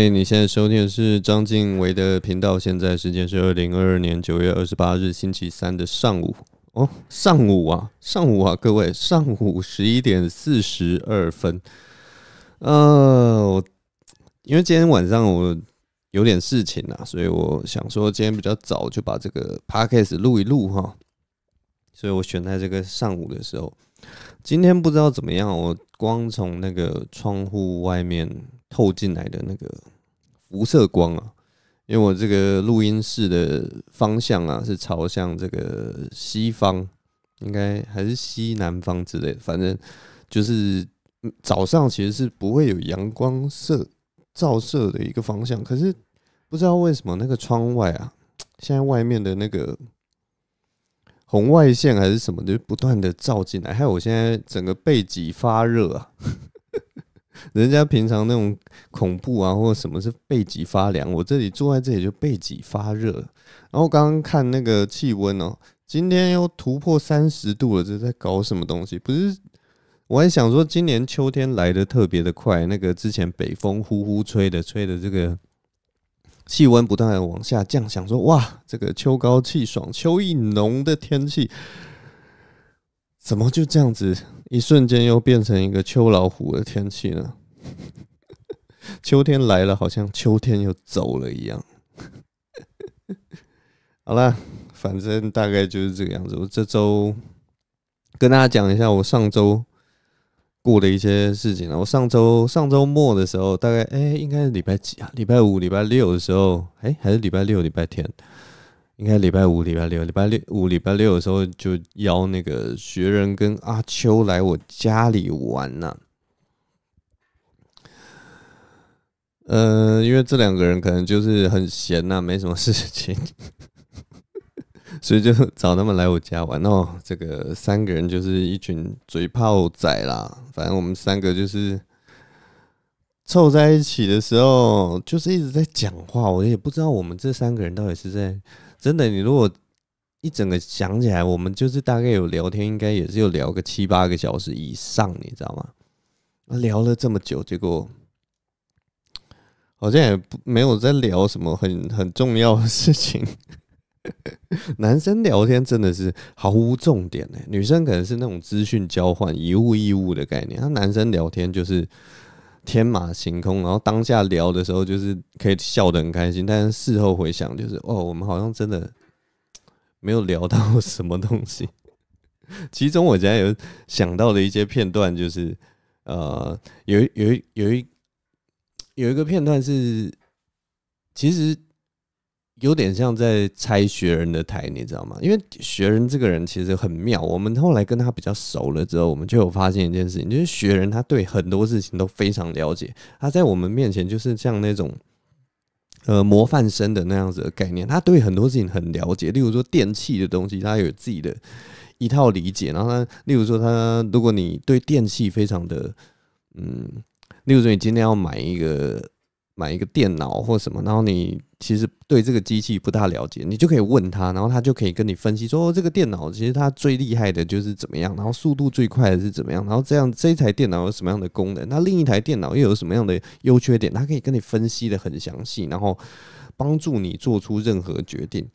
哎，你现在收听的是张静维的频道，现在时间是二零二二年九月二十八日星期三的上午哦，上午啊，上午啊，各位，上午十一点四十二分。呃，因为今天晚上我有点事情啊，所以我想说今天比较早就把这个 podcast 录一录哈，所以我选在这个上午的时候。今天不知道怎么样，我光从那个窗户外面。透进来的那个辐射光啊，因为我这个录音室的方向啊，是朝向这个西方，应该还是西南方之类，的，反正就是早上其实是不会有阳光射照射的一个方向，可是不知道为什么那个窗外啊，现在外面的那个红外线还是什么的，不断的照进来，还有我现在整个背脊发热啊。人家平常那种恐怖啊，或者什么是背脊发凉，我这里坐在这里就背脊发热。然后刚刚看那个气温哦，今天又突破三十度了，这是在搞什么东西？不是，我还想说今年秋天来的特别的快，那个之前北风呼呼吹的，吹的这个气温不断的往下降，想说哇，这个秋高气爽、秋意浓的天气。怎么就这样子，一瞬间又变成一个秋老虎的天气呢？秋天来了，好像秋天又走了一样。好啦，反正大概就是这个样子。我这周跟大家讲一下我上周过的一些事情了。我上周上周末的时候，大概哎，应该是礼拜几啊？礼拜五、礼拜六的时候，哎，还是礼拜六、礼拜天。应该礼拜五、礼拜六、礼拜六五、礼拜六的时候就邀那个学人跟阿秋来我家里玩呐。嗯，因为这两个人可能就是很闲呐，没什么事情，所以就找他们来我家玩哦。这个三个人就是一群嘴炮仔啦，反正我们三个就是凑在一起的时候就是一直在讲话，我也不知道我们这三个人到底是在。真的，你如果一整个想起来，我们就是大概有聊天，应该也是有聊个七八个小时以上，你知道吗？聊了这么久，结果好像也没有在聊什么很很重要的事情。男生聊天真的是毫无重点呢，女生可能是那种资讯交换、以物易物的概念，那男生聊天就是。天马行空，然后当下聊的时候，就是可以笑得很开心，但是事后回想，就是哦，我们好像真的没有聊到什么东西。其中我竟然有想到的一些片段，就是呃，有有有一有一个片段是，其实。有点像在拆学人的台，你知道吗？因为学人这个人其实很妙。我们后来跟他比较熟了之后，我们就有发现一件事情，就是学人他对很多事情都非常了解。他在我们面前就是像那种呃模范生的那样子的概念。他对很多事情很了解，例如说电器的东西，他有自己的一套理解。然后他，例如说他，如果你对电器非常的嗯，例如说你今天要买一个。买一个电脑或什么，然后你其实对这个机器不大了解，你就可以问他，然后他就可以跟你分析说这个电脑其实它最厉害的就是怎么样，然后速度最快的是怎么样，然后这样这一台电脑有什么样的功能，那另一台电脑又有什么样的优缺点，他可以跟你分析的很详细，然后帮助你做出任何决定，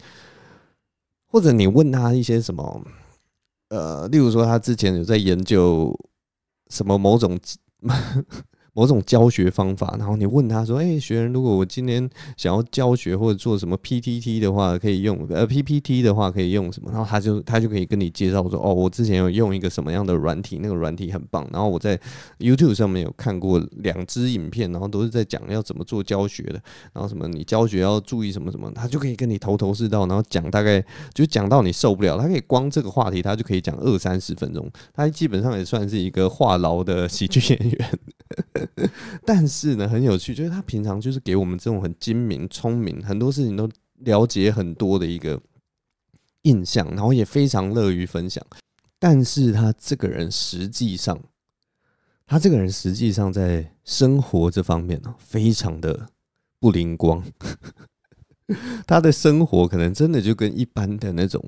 或者你问他一些什么，呃，例如说他之前有在研究什么某种。某种教学方法，然后你问他说：“哎，学员，如果我今天想要教学或者做什么 PPT 的话，可以用呃 PPT 的话可以用什么？”然后他就他就可以跟你介绍说：“哦，我之前有用一个什么样的软体，那个软体很棒。然后我在 YouTube 上面有看过两支影片，然后都是在讲要怎么做教学的。然后什么你教学要注意什么什么，他就可以跟你头头是道。然后讲大概就讲到你受不了，他可以光这个话题他就可以讲二三十分钟。他基本上也算是一个话痨的喜剧演员。” 但是呢，很有趣，就是他平常就是给我们这种很精明、聪明，很多事情都了解很多的一个印象，然后也非常乐于分享。但是他这个人实际上，他这个人实际上在生活这方面呢，非常的不灵光。他的生活可能真的就跟一般的那种。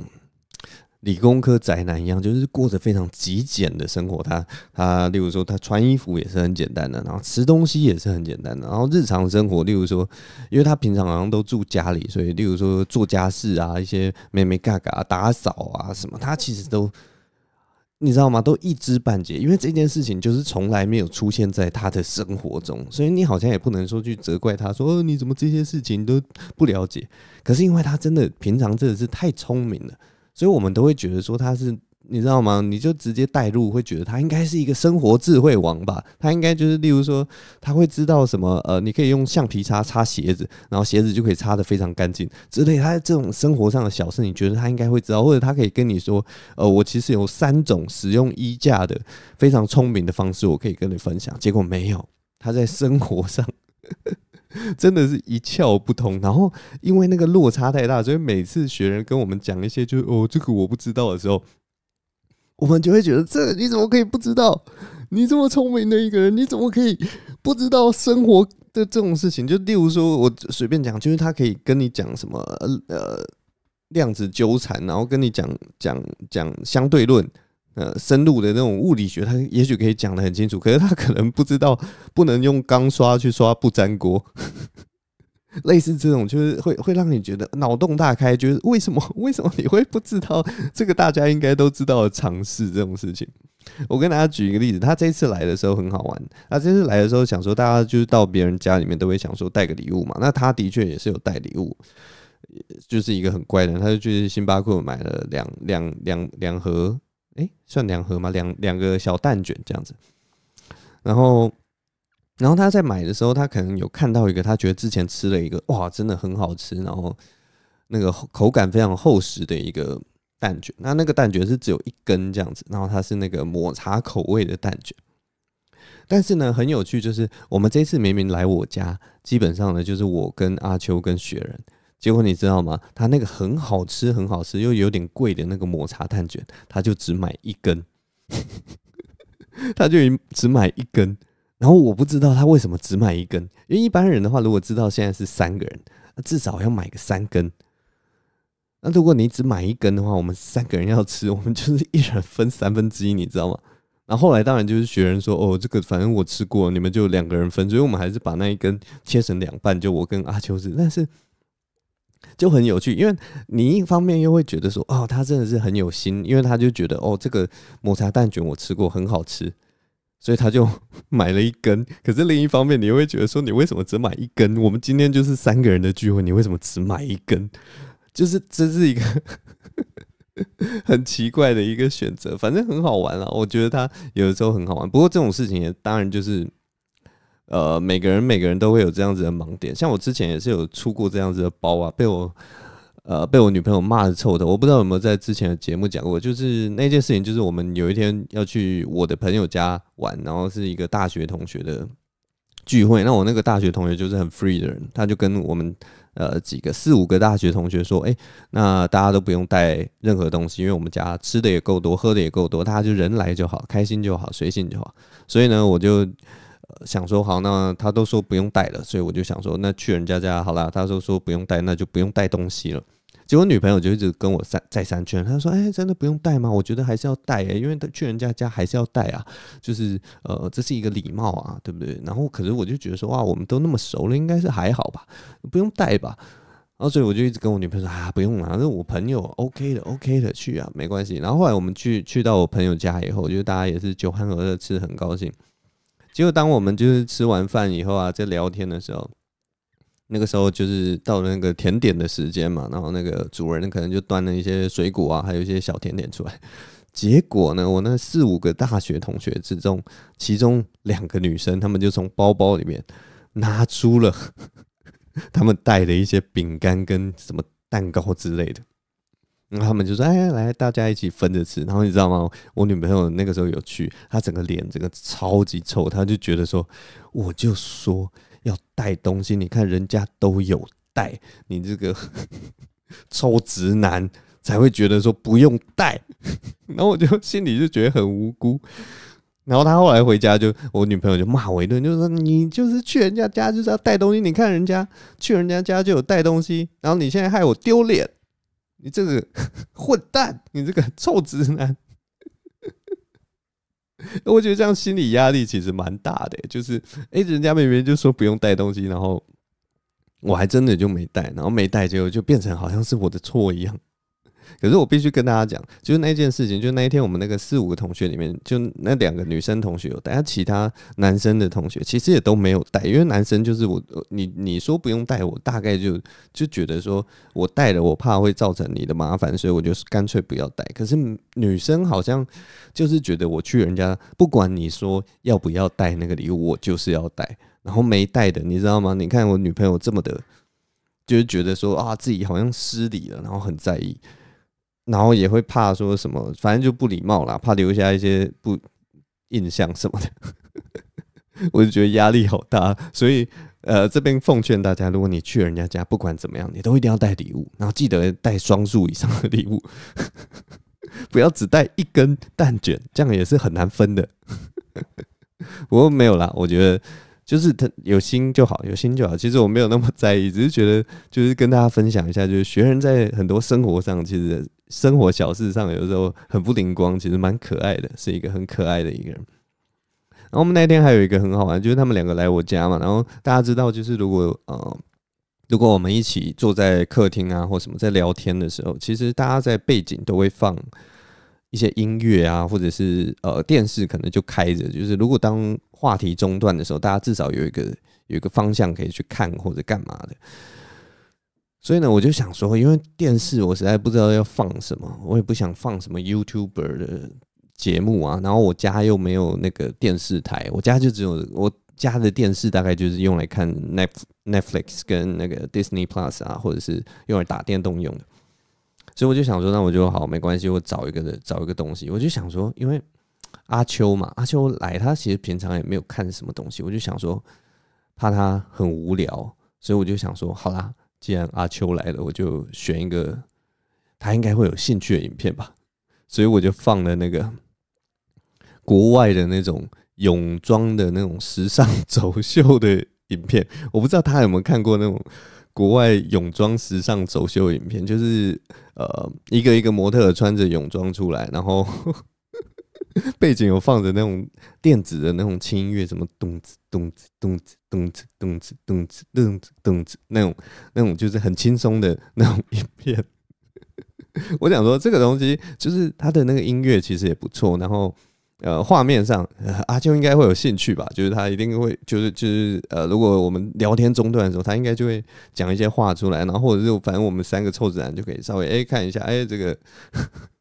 理工科宅男一样，就是过着非常极简的生活。他他，例如说，他穿衣服也是很简单的，然后吃东西也是很简单的，然后日常生活，例如说，因为他平常好像都住家里，所以例如说做家事啊，一些妹妹嘎嘎打扫啊什么，他其实都你知道吗？都一知半解，因为这件事情就是从来没有出现在他的生活中，所以你好像也不能说去责怪他，说你怎么这些事情都不了解。可是因为他真的平常真的是太聪明了。所以我们都会觉得说他是，你知道吗？你就直接带入会觉得他应该是一个生活智慧王吧？他应该就是，例如说他会知道什么呃，你可以用橡皮擦擦鞋子，然后鞋子就可以擦得非常干净之类。他这种生活上的小事，你觉得他应该会知道，或者他可以跟你说，呃，我其实有三种使用衣架的非常聪明的方式，我可以跟你分享。结果没有，他在生活上。真的是一窍不通，然后因为那个落差太大，所以每次学人跟我们讲一些，就是哦，这个我不知道的时候，我们就会觉得这你怎么可以不知道？你这么聪明的一个人，你怎么可以不知道生活的这种事情？就例如说我随便讲，就是他可以跟你讲什么呃量子纠缠，然后跟你讲讲讲相对论。呃，深入的那种物理学，他也许可以讲的很清楚，可是他可能不知道，不能用钢刷去刷不粘锅。类似这种，就是会会让你觉得脑洞大开，觉得为什么为什么你会不知道这个大家应该都知道的常识这种事情。我跟大家举一个例子，他这次来的时候很好玩。他这次来的时候想说，大家就是到别人家里面都会想说带个礼物嘛。那他的确也是有带礼物，就是一个很乖的，他就去星巴克买了两两两两盒。哎，算两盒吗？两两个小蛋卷这样子，然后，然后他在买的时候，他可能有看到一个，他觉得之前吃了一个，哇，真的很好吃，然后那个口感非常厚实的一个蛋卷，那那个蛋卷是只有一根这样子，然后它是那个抹茶口味的蛋卷，但是呢，很有趣，就是我们这次明明来我家，基本上呢，就是我跟阿秋跟雪人。结果你知道吗？他那个很好吃，很好吃，又有点贵的那个抹茶蛋卷，他就只买一根，他 就只买一根。然后我不知道他为什么只买一根，因为一般人的话，如果知道现在是三个人，那至少要买个三根。那如果你只买一根的话，我们三个人要吃，我们就是一人分三分之一，你知道吗？然后后来当然就是学人说：“哦，这个反正我吃过，你们就两个人分。”所以我们还是把那一根切成两半，就我跟阿秋子，但是。就很有趣，因为你一方面又会觉得说，哦，他真的是很有心，因为他就觉得，哦，这个抹茶蛋卷我吃过，很好吃，所以他就买了一根。可是另一方面，你又会觉得说，你为什么只买一根？我们今天就是三个人的聚会，你为什么只买一根？就是这是一个 很奇怪的一个选择，反正很好玩啊。我觉得他有的时候很好玩，不过这种事情也当然就是。呃，每个人每个人都会有这样子的盲点。像我之前也是有出过这样子的包啊，被我呃被我女朋友骂的臭的。我不知道有没有在之前的节目讲过，就是那件事情，就是我们有一天要去我的朋友家玩，然后是一个大学同学的聚会。那我那个大学同学就是很 free 的人，他就跟我们呃几个四五个大学同学说，哎，那大家都不用带任何东西，因为我们家吃的也够多，喝的也够多，大家就人来就好，开心就好，随性就好。所以呢，我就。想说好，那他都说不用带了，所以我就想说，那去人家家好了。他都说不用带，那就不用带东西了。结果女朋友就一直跟我三再三劝，他说：“哎，真的不用带吗？我觉得还是要带哎，因为去人家家还是要带啊，就是呃，这是一个礼貌啊，对不对？然后，可是我就觉得说哇，我们都那么熟了，应该是还好吧，不用带吧。然后，所以我就一直跟我女朋友说啊，不用了，那我朋友 OK 的，OK 的去啊，没关系。然后后来我们去去到我朋友家以后，我觉得大家也是酒酣耳热，吃的很高兴。结果，当我们就是吃完饭以后啊，在聊天的时候，那个时候就是到了那个甜点的时间嘛，然后那个主人可能就端了一些水果啊，还有一些小甜点出来。结果呢，我那四五个大学同学之中，其中两个女生，她们就从包包里面拿出了她 们带的一些饼干跟什么蛋糕之类的。然后他们就说：“哎，来，大家一起分着吃。”然后你知道吗？我女朋友那个时候有去，她整个脸整个超级臭，她就觉得说：“我就说要带东西，你看人家都有带，你这个 臭直男才会觉得说不用带。”然后我就心里就觉得很无辜。然后他后来回家就我女朋友就骂我一顿，就说：“你就是去人家家就是要带东西，你看人家去人家家就有带东西，然后你现在害我丢脸。”你这个 混蛋！你这个臭直男！我觉得这样心理压力其实蛮大的，就是哎，人家明明就说不用带东西，然后我还真的就没带，然后没带，结果就变成好像是我的错一样。可是我必须跟大家讲，就是那件事情，就那一天我们那个四五个同学里面，就那两个女生同学有带，其他男生的同学其实也都没有带，因为男生就是我，你你说不用带，我大概就就觉得说我带了，我怕会造成你的麻烦，所以我就是干脆不要带。可是女生好像就是觉得我去人家不管你说要不要带那个礼物，我就是要带。然后没带的，你知道吗？你看我女朋友这么的，就是觉得说啊自己好像失礼了，然后很在意。然后也会怕说什么，反正就不礼貌啦，怕留下一些不印象什么的，我就觉得压力好大。所以，呃，这边奉劝大家，如果你去人家家，不管怎么样，你都一定要带礼物，然后记得带双数以上的礼物，不要只带一根蛋卷，这样也是很难分的。不过没有啦，我觉得就是他有心就好，有心就好。其实我没有那么在意，只是觉得就是跟大家分享一下，就是学人在很多生活上其实。生活小事上有时候很不灵光，其实蛮可爱的，是一个很可爱的一个人。然后我们那天还有一个很好玩，就是他们两个来我家嘛。然后大家知道，就是如果呃，如果我们一起坐在客厅啊或什么在聊天的时候，其实大家在背景都会放一些音乐啊，或者是呃电视可能就开着。就是如果当话题中断的时候，大家至少有一个有一个方向可以去看或者干嘛的。所以呢，我就想说，因为电视我实在不知道要放什么，我也不想放什么 YouTuber 的节目啊。然后我家又没有那个电视台，我家就只有我家的电视，大概就是用来看 Net f l i x 跟那个 Disney Plus 啊，或者是用来打电动用的。所以我就想说，那我就好没关系，我找一个的，找一个东西。我就想说，因为阿秋嘛，阿秋来他其实平常也没有看什么东西，我就想说怕他很无聊，所以我就想说，好啦。既然阿秋来了，我就选一个他应该会有兴趣的影片吧。所以我就放了那个国外的那种泳装的那种时尚走秀的影片。我不知道他有没有看过那种国外泳装时尚走秀影片，就是呃，一个一个模特穿着泳装出来，然后。背景有放着那种电子的那种轻音乐，什么咚子咚子咚子咚子咚子咚子咚子咚子那种那种就是很轻松的那种一片。我想说这个东西就是它的那个音乐其实也不错，然后呃，画面上阿秋应该会有兴趣吧，就是他一定会就是就是呃，如果我们聊天中断的时候，他应该就会讲一些话出来，然后或者就反正我们三个臭自然就可以稍微哎看一下哎这个。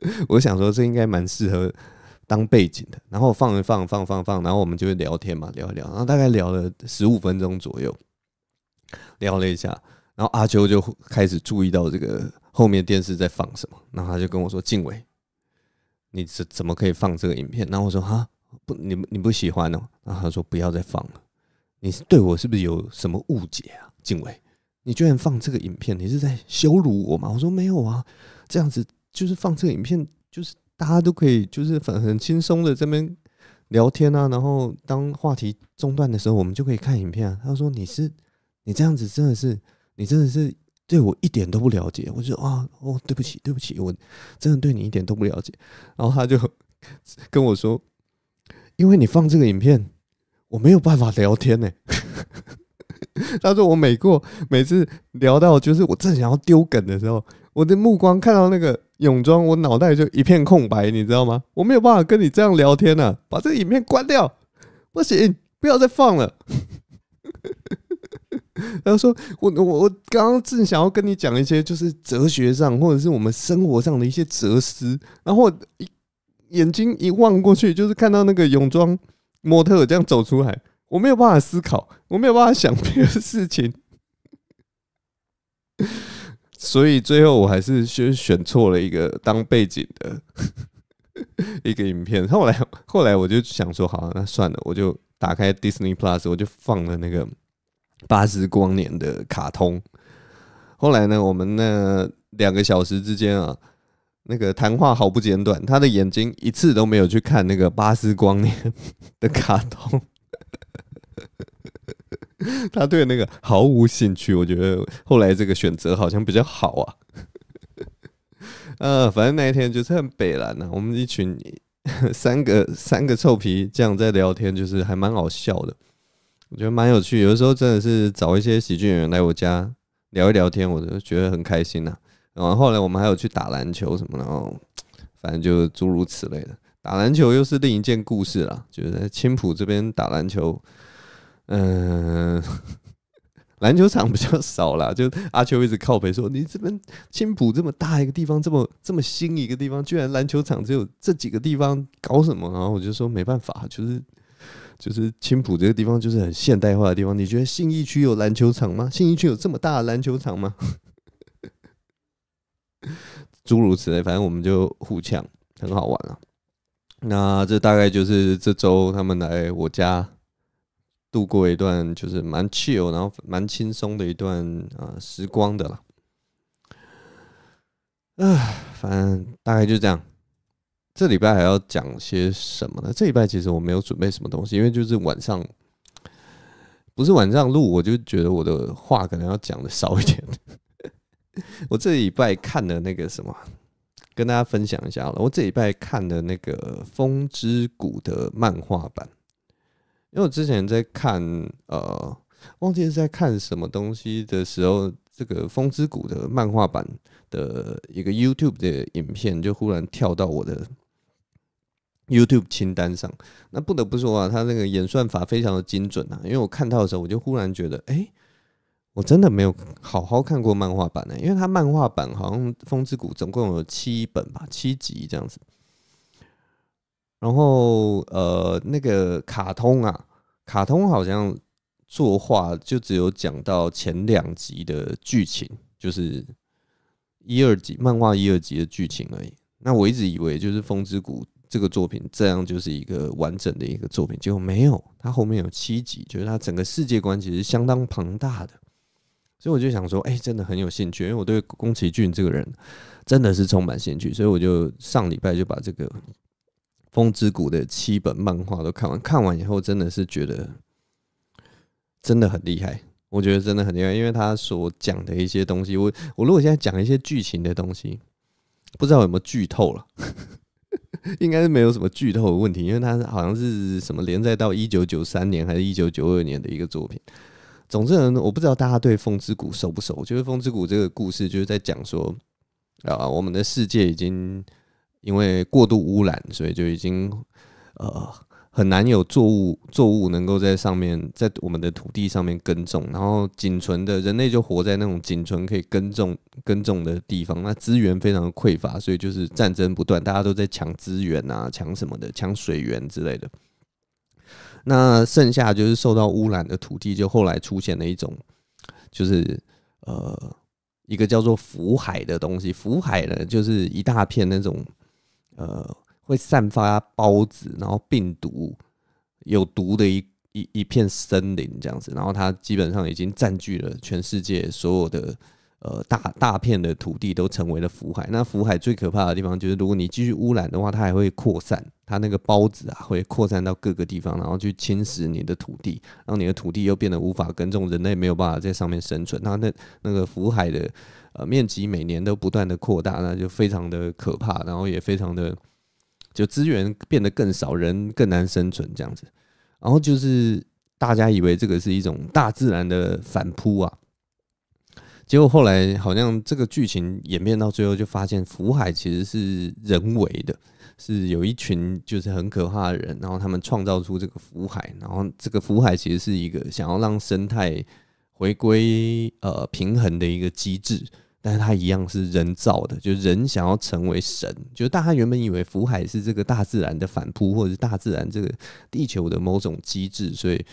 我想说，这应该蛮适合当背景的。然后放一放放放放，然后我们就会聊天嘛，聊一聊。然后大概聊了十五分钟左右，聊了一下。然后阿秋就开始注意到这个后面电视在放什么，然后他就跟我说：“静伟，你是怎么可以放这个影片？”然后我说：“哈，不，你你不喜欢哦。”然后他说：“不要再放了，你对我是不是有什么误解啊，静伟？你居然放这个影片，你是在羞辱我吗？”我说：“没有啊，这样子。”就是放这个影片，就是大家都可以，就是很很轻松的这边聊天啊，然后当话题中断的时候，我们就可以看影片啊。他说：“你是你这样子，真的是你真的是对我一点都不了解。”我说：“啊，哦，对不起，对不起，我真的对你一点都不了解。”然后他就跟我说：“因为你放这个影片，我没有办法聊天呢。”他说：“我每过每次聊到，就是我正想要丢梗的时候。”我的目光看到那个泳装，我脑袋就一片空白，你知道吗？我没有办法跟你这样聊天了，把这个影片关掉，不行，不要再放了。然 后说，我我我刚刚正想要跟你讲一些，就是哲学上或者是我们生活上的一些哲思，然后一眼睛一望过去，就是看到那个泳装模特这样走出来，我没有办法思考，我没有办法想别的事情。所以最后我还是选选错了一个当背景的 一个影片。后来后来我就想说，好，那算了，我就打开 Disney Plus，我就放了那个《巴斯光年》的卡通。后来呢，我们那两个小时之间啊，那个谈话好不简短，他的眼睛一次都没有去看那个《巴斯光年》的卡通。他对那个毫无兴趣，我觉得后来这个选择好像比较好啊。呃，反正那一天就是很北然呐，我们一群三个三个臭皮匠在聊天，就是还蛮好笑的，我觉得蛮有趣。有的时候真的是找一些喜剧演员来我家聊一聊天，我就觉得很开心呐。然后后来我们还有去打篮球什么的，然后 反正就诸如此类的。打篮球又是另一件故事了，就是在青浦这边打篮球。嗯，篮球场比较少啦，就阿秋一直靠北说：“你这边青浦这么大一个地方，这么这么新一个地方，居然篮球场只有这几个地方，搞什么？”然后我就说：“没办法，就是就是青浦这个地方就是很现代化的地方。你觉得信义区有篮球场吗？信义区有这么大的篮球场吗？” 诸如此类，反正我们就互呛，很好玩啊。那这大概就是这周他们来我家。度过一段就是蛮 chill，然后蛮轻松的一段啊时光的啦。啊，反正大概就这样。这礼拜还要讲些什么呢？这礼拜其实我没有准备什么东西，因为就是晚上不是晚上录，我就觉得我的话可能要讲的少一点。我这礼拜看的那个什么，跟大家分享一下了。我这礼拜看的那个《风之谷》的漫画版。因为我之前在看，呃，忘记是在看什么东西的时候，这个《风之谷》的漫画版的一个 YouTube 的影片，就忽然跳到我的 YouTube 清单上。那不得不说啊，他那个演算法非常的精准啊。因为我看到的时候，我就忽然觉得，哎，我真的没有好好看过漫画版呢，因为它漫画版好像《风之谷》总共有七本吧，七集这样子。然后呃，那个卡通啊，卡通好像作画就只有讲到前两集的剧情，就是一、二集漫画一、二集的剧情而已。那我一直以为就是《风之谷》这个作品这样就是一个完整的一个作品，结果没有，它后面有七集，就是它整个世界观其实相当庞大的。所以我就想说，哎，真的很有兴趣，因为我对宫崎骏这个人真的是充满兴趣，所以我就上礼拜就把这个。《风之谷》的七本漫画都看完，看完以后真的是觉得真的很厉害。我觉得真的很厉害，因为他所讲的一些东西，我我如果现在讲一些剧情的东西，不知道有没有剧透了。应该是没有什么剧透的问题，因为它好像是什么连载到一九九三年还是一九九二年的一个作品。总之，呢，我不知道大家对《风之谷》熟不熟？我觉得《风之谷》这个故事就是在讲说啊，我们的世界已经。因为过度污染，所以就已经呃很难有作物作物能够在上面在我们的土地上面耕种，然后仅存的人类就活在那种仅存可以耕种耕种的地方，那资源非常的匮乏，所以就是战争不断，大家都在抢资源啊，抢什么的，抢水源之类的。那剩下就是受到污染的土地，就后来出现了一种就是呃一个叫做福海的东西，福海呢就是一大片那种。呃，会散发孢子，然后病毒有毒的一一一片森林这样子，然后它基本上已经占据了全世界所有的呃大大片的土地，都成为了福海。那福海最可怕的地方就是，如果你继续污染的话，它还会扩散，它那个孢子啊会扩散到各个地方，然后去侵蚀你的土地，让你的土地又变得无法耕种，人类没有办法在上面生存。那那那个福海的。呃，面积每年都不断的扩大，那就非常的可怕，然后也非常的就资源变得更少，人更难生存这样子。然后就是大家以为这个是一种大自然的反扑啊，结果后来好像这个剧情演变到最后，就发现福海其实是人为的，是有一群就是很可怕的人，然后他们创造出这个福海，然后这个福海其实是一个想要让生态回归呃平衡的一个机制。但是它一样是人造的，就是人想要成为神，就是大家原本以为福海是这个大自然的反扑，或者是大自然这个地球的某种机制，所以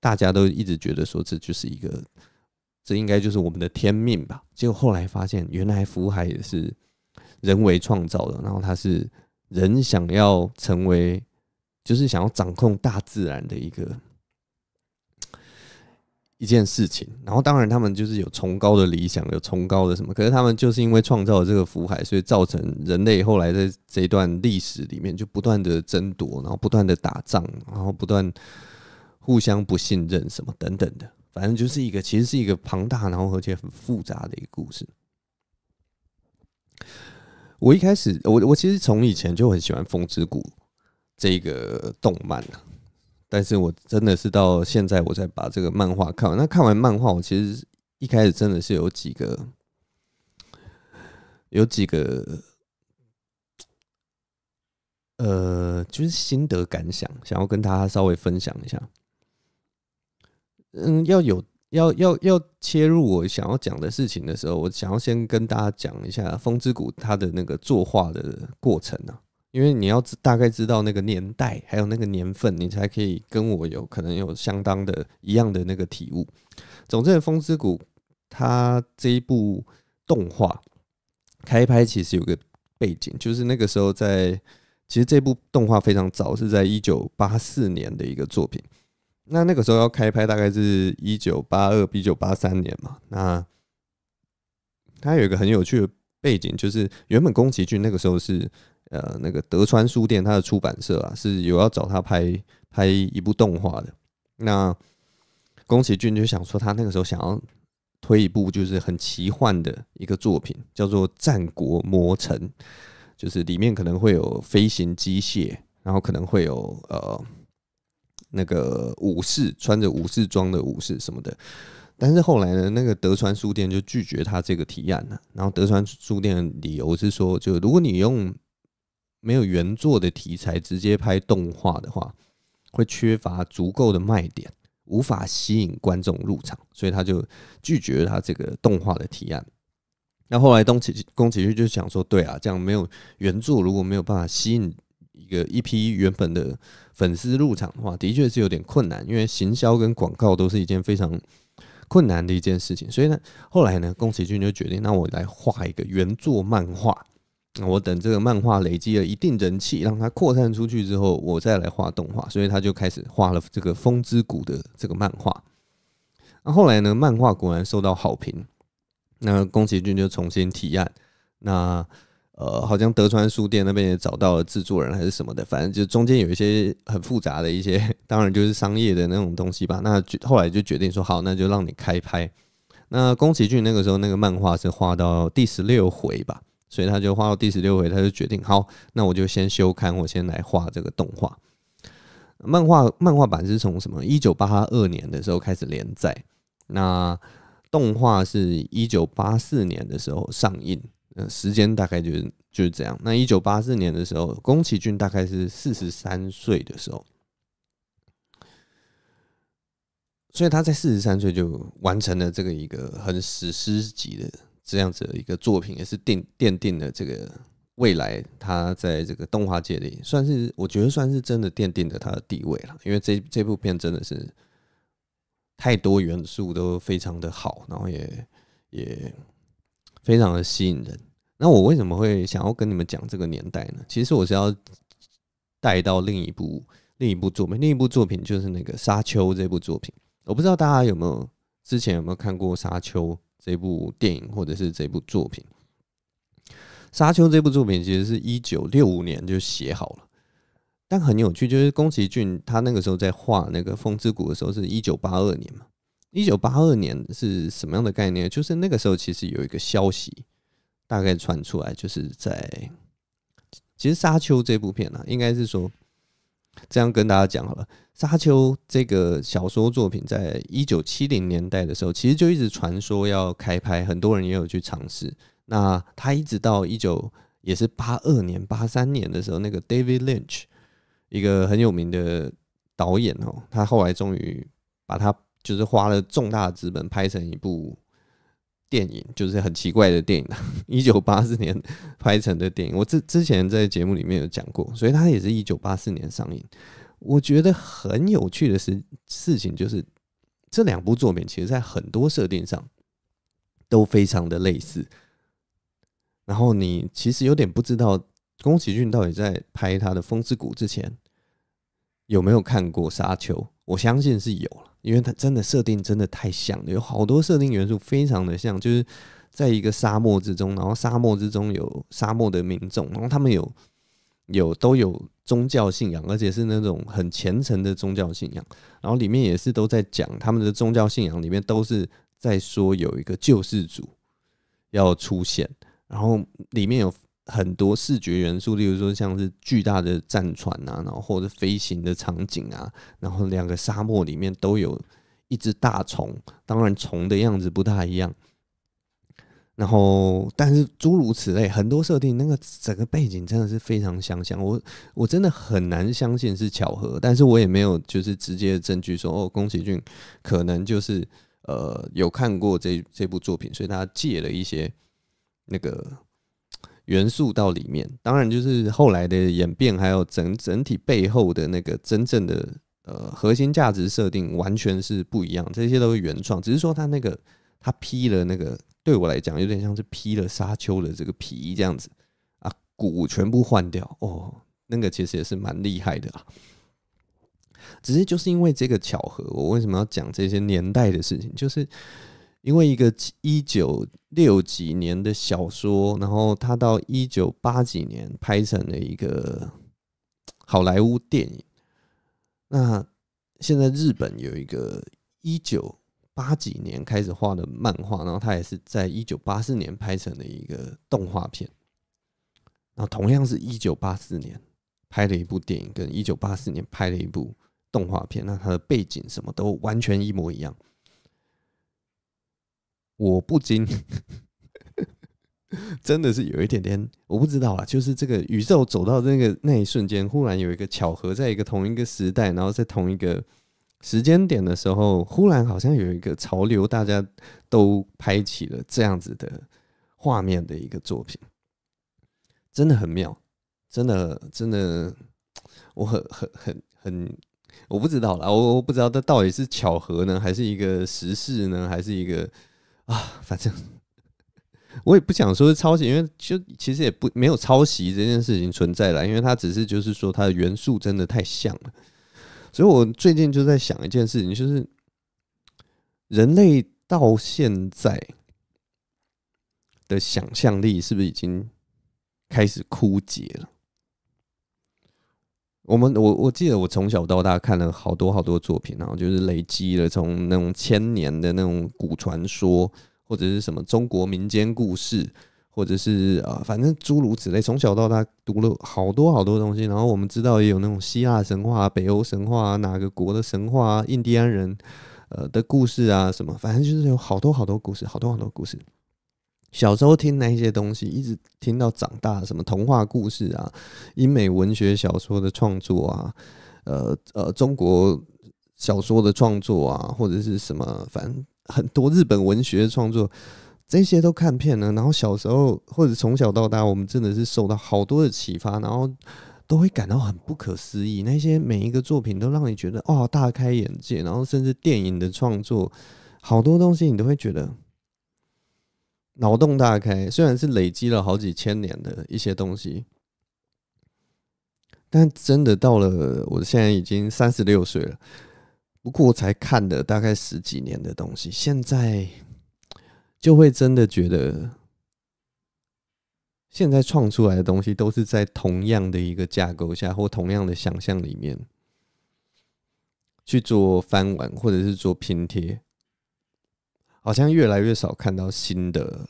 大家都一直觉得说这就是一个，这应该就是我们的天命吧。结果后来发现，原来福海也是人为创造的，然后它是人想要成为，就是想要掌控大自然的一个。一件事情，然后当然他们就是有崇高的理想，有崇高的什么，可是他们就是因为创造了这个福海，所以造成人类后来在这一段历史里面就不断的争夺，然后不断的打仗，然后不断互相不信任什么等等的，反正就是一个其实是一个庞大，然后而且很复杂的一个故事。我一开始，我我其实从以前就很喜欢《风之谷》这个动漫但是我真的是到现在我才把这个漫画看完。那看完漫画，我其实一开始真的是有几个，有几个，呃，就是心得感想，想要跟大家稍微分享一下。嗯，要有要要要切入我想要讲的事情的时候，我想要先跟大家讲一下《风之谷》它的那个作画的过程呢。因为你要知大概知道那个年代，还有那个年份，你才可以跟我有可能有相当的一样的那个体悟。总之，《风之谷》它这一部动画开拍其实有个背景，就是那个时候在，其实这部动画非常早，是在一九八四年的一个作品。那那个时候要开拍，大概是一九八二、一九八三年嘛。那它有一个很有趣的背景，就是原本宫崎骏那个时候是。呃，那个德川书店，它的出版社啊，是有要找他拍拍一部动画的。那宫崎骏就想说，他那个时候想要推一部就是很奇幻的一个作品，叫做《战国魔城》，就是里面可能会有飞行机械，然后可能会有呃那个武士穿着武士装的武士什么的。但是后来呢，那个德川书店就拒绝他这个提案了。然后德川书店的理由是说，就如果你用没有原作的题材，直接拍动画的话，会缺乏足够的卖点，无法吸引观众入场，所以他就拒绝他这个动画的提案。那后来，东崎宫崎骏就想说：“对啊，这样没有原作，如果没有办法吸引一个一批原本的粉丝入场的话，的确是有点困难。因为行销跟广告都是一件非常困难的一件事情。所以呢，后来呢，宫崎骏就决定，那我来画一个原作漫画。”那我等这个漫画累积了一定人气，让它扩散出去之后，我再来画动画。所以他就开始画了这个《风之谷》的这个漫画。那后来呢，漫画果然受到好评。那宫崎骏就重新提案。那呃，好像德川书店那边也找到了制作人还是什么的，反正就中间有一些很复杂的一些，当然就是商业的那种东西吧。那后来就决定说好，那就让你开拍。那宫崎骏那个时候那个漫画是画到第十六回吧。所以他就画到第十六回，他就决定好，那我就先休刊，我先来画这个动画。漫画漫画版是从什么一九八二年的时候开始连载，那动画是一九八四年的时候上映，呃，时间大概就是就是这样。那一九八四年的时候，宫崎骏大概是四十三岁的时候，所以他在四十三岁就完成了这个一个很史诗级的。这样子的一个作品，也是奠奠定了这个未来，他在这个动画界里算是，我觉得算是真的奠定了他的地位了。因为这这部片真的是太多元素都非常的好，然后也也非常的吸引人。那我为什么会想要跟你们讲这个年代呢？其实我是要带到另一部另一部作品，另一部作品就是那个《沙丘》这部作品。我不知道大家有没有之前有没有看过《沙丘》。这部电影或者是这部作品《沙丘》这部作品，其实是一九六五年就写好了。但很有趣，就是宫崎骏他那个时候在画那个《风之谷》的时候，是一九八二年嘛。一九八二年是什么样的概念？就是那个时候其实有一个消息大概传出来，就是在其实《沙丘》这部片呢，应该是说。这样跟大家讲好了，《沙丘》这个小说作品，在一九七零年代的时候，其实就一直传说要开拍，很多人也有去尝试。那他一直到一九，也是八二年、八三年的时候，那个 David Lynch，一个很有名的导演哦，他后来终于把他就是花了重大的资本拍成一部。电影就是很奇怪的电影 一九八四年拍成的电影，我之之前在节目里面有讲过，所以它也是一九八四年上映。我觉得很有趣的事事情就是这两部作品其实在很多设定上都非常的类似，然后你其实有点不知道宫崎骏到底在拍他的《风之谷》之前有没有看过《沙丘》。我相信是有了，因为它真的设定真的太像了，有好多设定元素非常的像，就是在一个沙漠之中，然后沙漠之中有沙漠的民众，然后他们有有都有宗教信仰，而且是那种很虔诚的宗教信仰，然后里面也是都在讲他们的宗教信仰，里面都是在说有一个救世主要出现，然后里面有。很多视觉元素，例如说像是巨大的战船啊，然后或者飞行的场景啊，然后两个沙漠里面都有一只大虫，当然虫的样子不太一样，然后但是诸如此类，很多设定，那个整个背景真的是非常相像。我我真的很难相信是巧合，但是我也没有就是直接的证据说哦，宫崎骏可能就是呃有看过这这部作品，所以他借了一些那个。元素到里面，当然就是后来的演变，还有整整体背后的那个真正的呃核心价值设定，完全是不一样。这些都是原创，只是说他那个他披了那个，对我来讲有点像是披了沙丘的这个皮这样子啊，骨全部换掉哦，那个其实也是蛮厉害的啦。只是就是因为这个巧合，我为什么要讲这些年代的事情？就是。因为一个一九六几年的小说，然后他到一九八几年拍成了一个好莱坞电影。那现在日本有一个一九八几年开始画的漫画，然后他也是在一九八四年拍成了一个动画片。那同样是一九八四年拍了一部电影，跟一九八四年拍了一部动画片，那它的背景什么都完全一模一样。我不禁 真的是有一点点，我不知道啊，就是这个宇宙走到那个那一瞬间，忽然有一个巧合，在一个同一个时代，然后在同一个时间点的时候，忽然好像有一个潮流，大家都拍起了这样子的画面的一个作品，真的很妙，真的真的，我很很很很，我不知道啦，我我不知道这到底是巧合呢，还是一个时事呢，还是一个。啊，反正我也不想说是抄袭，因为就其实也不没有抄袭这件事情存在了，因为它只是就是说它的元素真的太像了，所以我最近就在想一件事情，就是人类到现在的想象力是不是已经开始枯竭了？我们我我记得我从小到大看了好多好多作品，然后就是累积了从那种千年的那种古传说，或者是什么中国民间故事，或者是啊，反正诸如此类。从小到大读了好多好多东西，然后我们知道也有那种希腊神话、北欧神话哪个国的神话印第安人呃的故事啊，什么，反正就是有好多好多故事，好多好多故事。小时候听那些东西，一直听到长大，什么童话故事啊、英美文学小说的创作啊、呃呃中国小说的创作啊，或者是什么，反正很多日本文学创作这些都看遍了。然后小时候或者从小到大，我们真的是受到好多的启发，然后都会感到很不可思议。那些每一个作品都让你觉得哦，大开眼界。然后甚至电影的创作，好多东西你都会觉得。脑洞大开，虽然是累积了好几千年的一些东西，但真的到了我现在已经三十六岁了，不过我才看了大概十几年的东西，现在就会真的觉得，现在创出来的东西都是在同样的一个架构下，或同样的想象里面去做翻玩或者是做拼贴。好像越来越少看到新的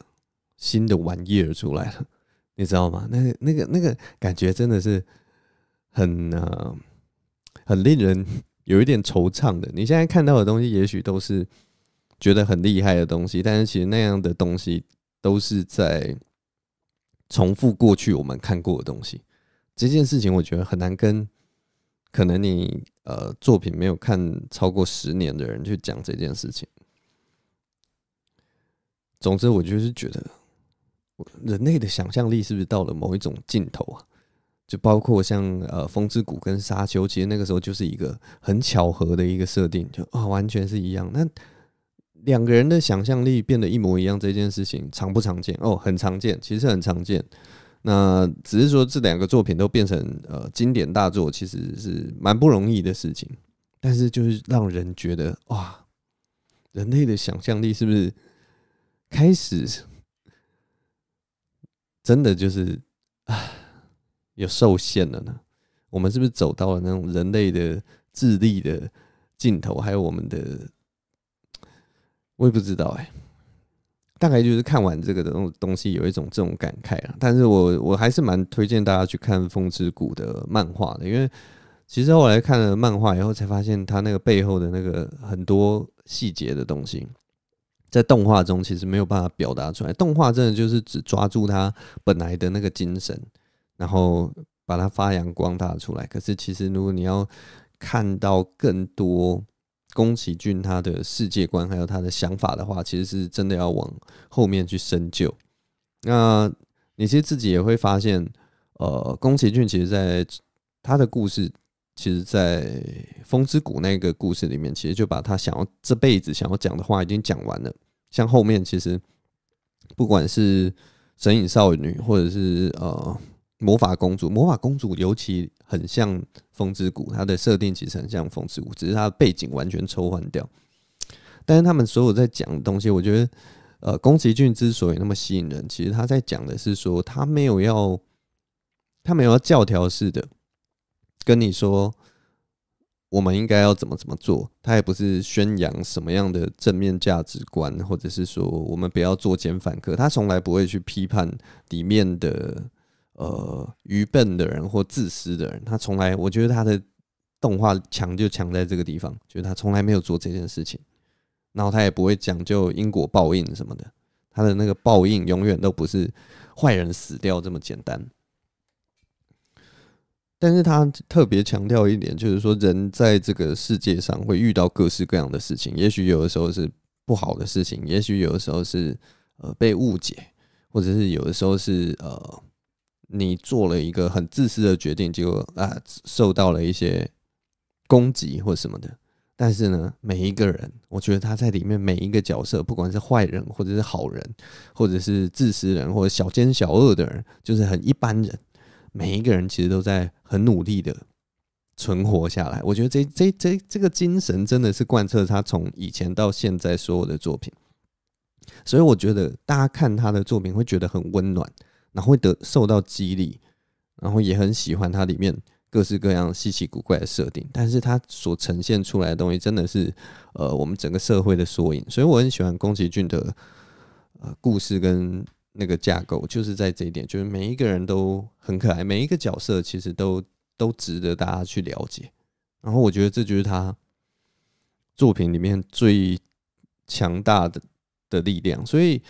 新的玩意儿出来了，你知道吗？那那个那个感觉真的是很很令人有一点惆怅的。你现在看到的东西，也许都是觉得很厉害的东西，但是其实那样的东西都是在重复过去我们看过的东西。这件事情，我觉得很难跟可能你呃作品没有看超过十年的人去讲这件事情。总之，我就是觉得，人类的想象力是不是到了某一种尽头啊？就包括像呃《风之谷》跟《沙丘》，其实那个时候就是一个很巧合的一个设定，就啊完全是一样。那两个人的想象力变得一模一样，这件事情常不常见哦，很常见，其实很常见。那只是说这两个作品都变成呃经典大作，其实是蛮不容易的事情。但是就是让人觉得哇，人类的想象力是不是？开始真的就是啊，有受限了呢。我们是不是走到了那种人类的智力的尽头？还有我们的，我也不知道哎。大概就是看完这个的东东西，有一种这种感慨啊。但是我我还是蛮推荐大家去看《风之谷》的漫画的，因为其实后来看了漫画以后，才发现它那个背后的那个很多细节的东西。在动画中其实没有办法表达出来，动画真的就是只抓住他本来的那个精神，然后把它发扬光大出来。可是其实如果你要看到更多宫崎骏他的世界观还有他的想法的话，其实是真的要往后面去深究。那你其实自己也会发现，呃，宫崎骏其实在他的故事，其实在《风之谷》那个故事里面，其实就把他想要这辈子想要讲的话已经讲完了。像后面其实不管是神隐少女，或者是呃魔法公主，魔法公主尤其很像风之谷，它的设定其实很像风之谷，只是它的背景完全抽换掉。但是他们所有在讲的东西，我觉得，呃，宫崎骏之所以那么吸引人，其实他在讲的是说，他没有要他没有要教条式的跟你说。我们应该要怎么怎么做？他也不是宣扬什么样的正面价值观，或者是说我们不要作奸犯科，他从来不会去批判里面的呃愚笨的人或自私的人。他从来，我觉得他的动画强就强在这个地方，就是他从来没有做这件事情。然后他也不会讲究因果报应什么的。他的那个报应永远都不是坏人死掉这么简单。但是他特别强调一点，就是说，人在这个世界上会遇到各式各样的事情，也许有的时候是不好的事情，也许有的时候是呃被误解，或者是有的时候是呃你做了一个很自私的决定，结果啊受到了一些攻击或什么的。但是呢，每一个人，我觉得他在里面每一个角色，不管是坏人或者是好人，或者是自私人或者小奸小恶的人，就是很一般人。每一个人其实都在很努力的存活下来，我觉得这这这这个精神真的是贯彻他从以前到现在所有的作品，所以我觉得大家看他的作品会觉得很温暖，然后会得受到激励，然后也很喜欢他里面各式各样稀奇古怪的设定，但是他所呈现出来的东西真的是呃我们整个社会的缩影，所以我很喜欢宫崎骏的呃故事跟。那个架构就是在这一点，就是每一个人都很可爱，每一个角色其实都都值得大家去了解。然后我觉得这就是他作品里面最强大的的力量。所以，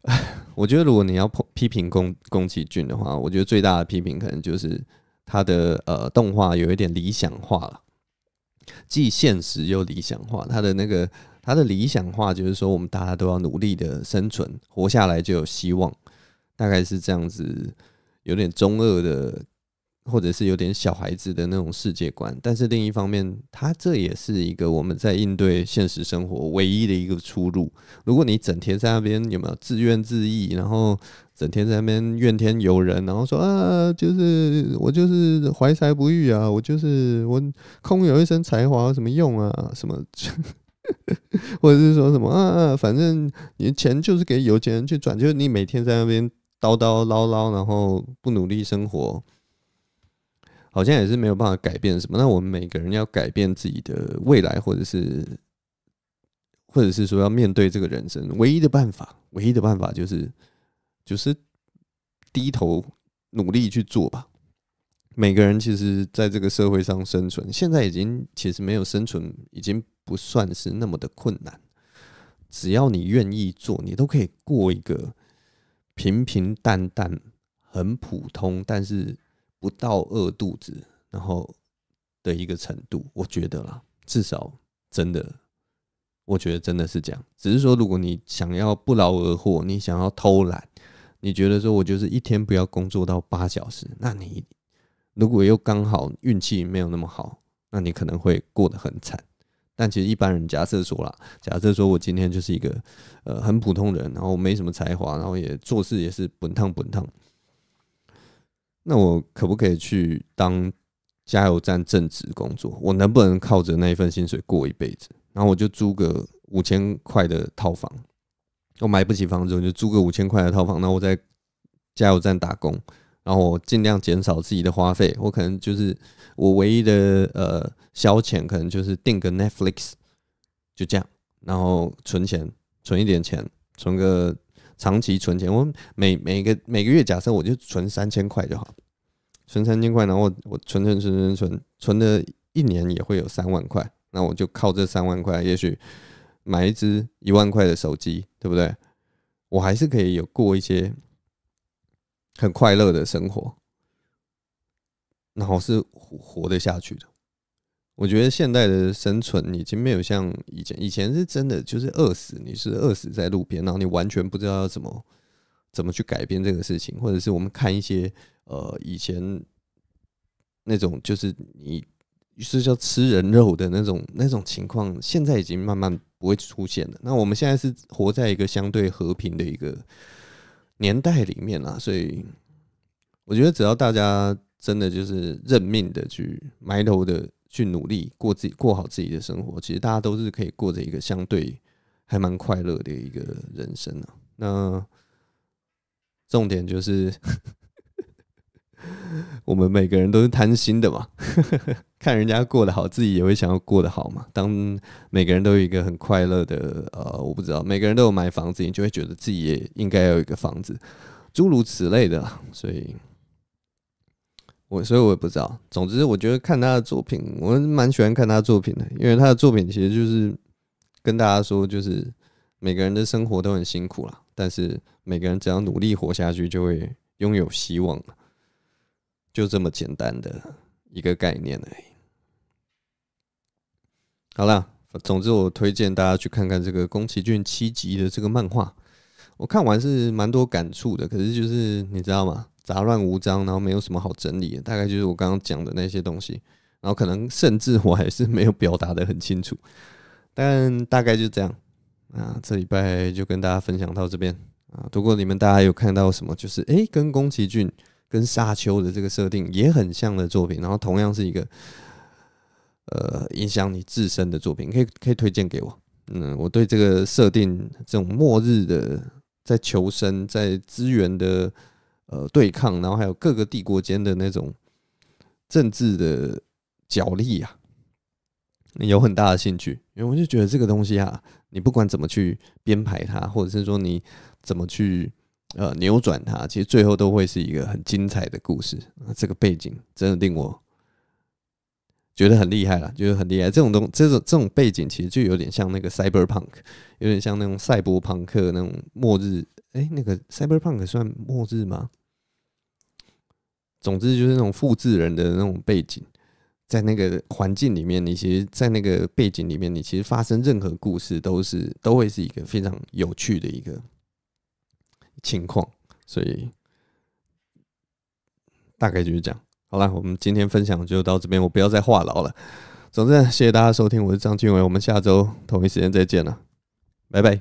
我觉得如果你要批评宫宫崎骏的话，我觉得最大的批评可能就是他的呃动画有一点理想化了，既现实又理想化，他的那个。他的理想化就是说，我们大家都要努力的生存，活下来就有希望，大概是这样子，有点中二的，或者是有点小孩子的那种世界观。但是另一方面，他这也是一个我们在应对现实生活唯一的一个出路。如果你整天在那边有没有自怨自艾，然后整天在那边怨天尤人，然后说啊，就是我就是怀才不遇啊，我就是我空有一身才华有什么用啊，什么。或者是说什么啊反正你钱就是给有钱人去赚，就是你每天在那边叨叨唠唠，然后不努力生活，好像也是没有办法改变什么。那我们每个人要改变自己的未来，或者是或者是说要面对这个人生，唯一的办法，唯一的办法就是就是低头努力去做吧。每个人其实在这个社会上生存，现在已经其实没有生存，已经。不算是那么的困难，只要你愿意做，你都可以过一个平平淡淡、很普通，但是不到饿肚子然后的一个程度。我觉得啦，至少真的，我觉得真的是这样。只是说，如果你想要不劳而获，你想要偷懒，你觉得说，我就是一天不要工作到八小时，那你如果又刚好运气没有那么好，那你可能会过得很惨。但其实一般人假设说啦，假设说我今天就是一个呃很普通人，然后没什么才华，然后也做事也是本烫本烫，那我可不可以去当加油站正职工作？我能不能靠着那一份薪水过一辈子？然后我就租个五千块的套房，我买不起房子，我就租个五千块的套房，那我在加油站打工。然后我尽量减少自己的花费，我可能就是我唯一的呃消遣，可能就是订个 Netflix，就这样。然后存钱，存一点钱，存个长期存钱。我每每个每个月假设我就存三千块就好，存三千块，然后我存存存存存，存了一年也会有三万块。那我就靠这三万块，也许买一只一万块的手机，对不对？我还是可以有过一些。很快乐的生活，然后是活得下去的。我觉得现代的生存已经没有像以前，以前是真的就是饿死，你是饿死在路边，然后你完全不知道要怎么怎么去改变这个事情，或者是我们看一些呃以前那种就是你是叫吃人肉的那种那种情况，现在已经慢慢不会出现了。那我们现在是活在一个相对和平的一个。年代里面啦，所以我觉得，只要大家真的就是认命的去埋头的去努力，过自己过好自己的生活，其实大家都是可以过着一个相对还蛮快乐的一个人生啊。那重点就是。我们每个人都是贪心的嘛，看人家过得好，自己也会想要过得好嘛。当每个人都有一个很快乐的，呃，我不知道，每个人都有买房子，你就会觉得自己也应该有一个房子，诸如此类的。所以我，所以我也不知道。总之，我觉得看他的作品，我蛮喜欢看他的作品的，因为他的作品其实就是跟大家说，就是每个人的生活都很辛苦了，但是每个人只要努力活下去，就会拥有希望。就这么简单的一个概念而已。好了，总之我推荐大家去看看这个《宫崎骏七集》的这个漫画。我看完是蛮多感触的，可是就是你知道吗？杂乱无章，然后没有什么好整理。大概就是我刚刚讲的那些东西，然后可能甚至我还是没有表达的很清楚。但大概就这样啊。这礼拜就跟大家分享到这边啊。不过你们大家有看到什么？就是诶，跟宫崎骏。跟沙丘的这个设定也很像的作品，然后同样是一个呃影响你自身的作品，可以可以推荐给我。嗯，我对这个设定这种末日的在求生、在资源的呃对抗，然后还有各个帝国间的那种政治的角力呀，有很大的兴趣。因为我就觉得这个东西啊，你不管怎么去编排它，或者是说你怎么去。呃，扭转它，其实最后都会是一个很精彩的故事。啊，这个背景真的令我觉得很厉害了，就是很厉害。这种东，这种这种背景其实就有点像那个 cyberpunk，有点像那种赛博朋克那种末日。哎，那个 cyberpunk 算末日吗？总之就是那种复制人的那种背景，在那个环境里面，你其实，在那个背景里面，你其实发生任何故事都是都会是一个非常有趣的一个。情况，所以大概就是这样。好了，我们今天分享就到这边，我不要再话痨了。总之，谢谢大家收听，我是张俊伟，我们下周同一时间再见了，拜拜。